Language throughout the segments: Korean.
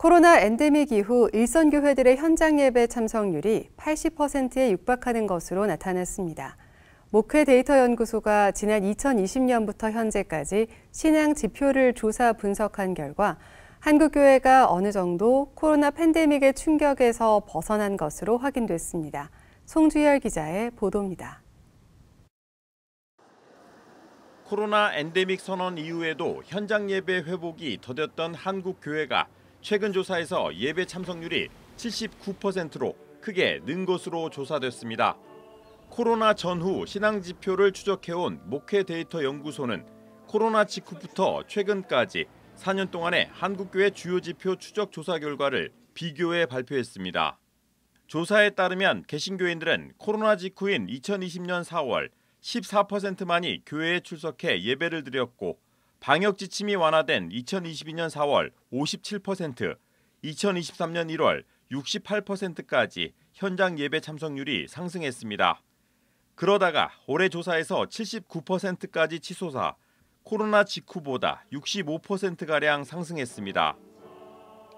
코로나 엔데믹 이후 일선 교회들의 현장 예배 참석률이 80%에 육박하는 것으로 나타났습니다. 목회 데이터 연구소가 지난 2020년부터 현재까지 신앙 지표를 조사 분석한 결과 한국교회가 어느 정도 코로나 팬데믹의 충격에서 벗어난 것으로 확인됐습니다. 송주열 기자의 보도입니다. 코로나 엔데믹 선언 이후에도 현장 예배 회복이 더뎠던 한국교회가 최근 조사에서 예배 참석률이 79%로 크게 는 것으로 조사됐습니다. 코로나 전후 신앙 지표를 추적해온 목회 데이터 연구소는 코로나 직후부터 최근까지 4년 동안의 한국교회 주요 지표 추적 조사 결과를 비교해 발표했습니다. 조사에 따르면 개신교인들은 코로나 직후인 2020년 4월 14%만이 교회에 출석해 예배를 드렸고 방역 지침이 완화된 2022년 4월 57%, 2023년 1월 68%까지 현장 예배 참석률이 상승했습니다. 그러다가 올해 조사에서 79%까지 치솟아 코로나 직후보다 65%가량 상승했습니다.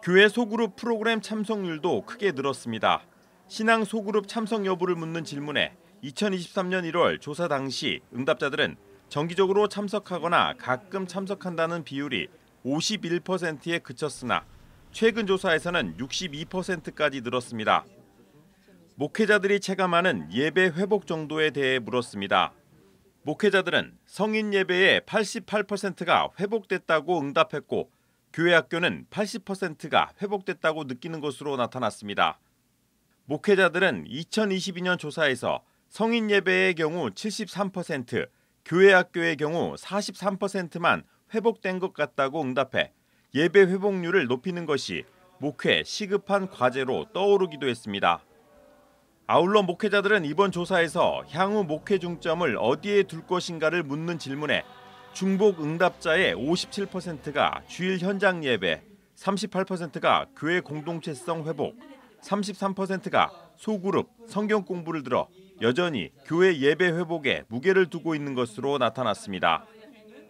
교회 소그룹 프로그램 참석률도 크게 늘었습니다. 신앙 소그룹 참석 여부를 묻는 질문에 2023년 1월 조사 당시 응답자들은 정기적으로 참석하거나 가끔 참석한다는 비율이 51%에 그쳤으나 최근 조사에서는 62%까지 늘었습니다. 목회자들이 체감하는 예배 회복 정도에 대해 물었습니다. 목회자들은 성인 예배의 88%가 회복됐다고 응답했고 교회 학교는 80%가 회복됐다고 느끼는 것으로 나타났습니다. 목회자들은 2022년 조사에서 성인 예배의 경우 73%, 교회 학교의 경우 43%만 회복된 것 같다고 응답해 예배 회복률을 높이는 것이 목회 시급한 과제로 떠오르기도 했습니다. 아울러 목회자들은 이번 조사에서 향후 목회 중점을 어디에 둘 것인가를 묻는 질문에 중복 응답자의 57%가 주일 현장 예배, 38%가 교회 공동체성 회복, 33%가 소그룹 성경 공부를 들어 여전히 교회 예배 회복에 무게를 두고 있는 것으로 나타났습니다.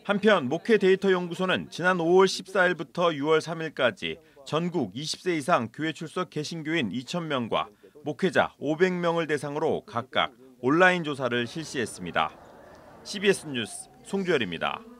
한편 목회 데이터 연구소는 지난 5월 14일부터 6월 3일까지 전국 20세 이상 교회 출석 개신교인 2 0명과 목회자 500명을 대상으로 각각 온라인 조사를 실시했습니다. CBS 뉴스 송주열입니다.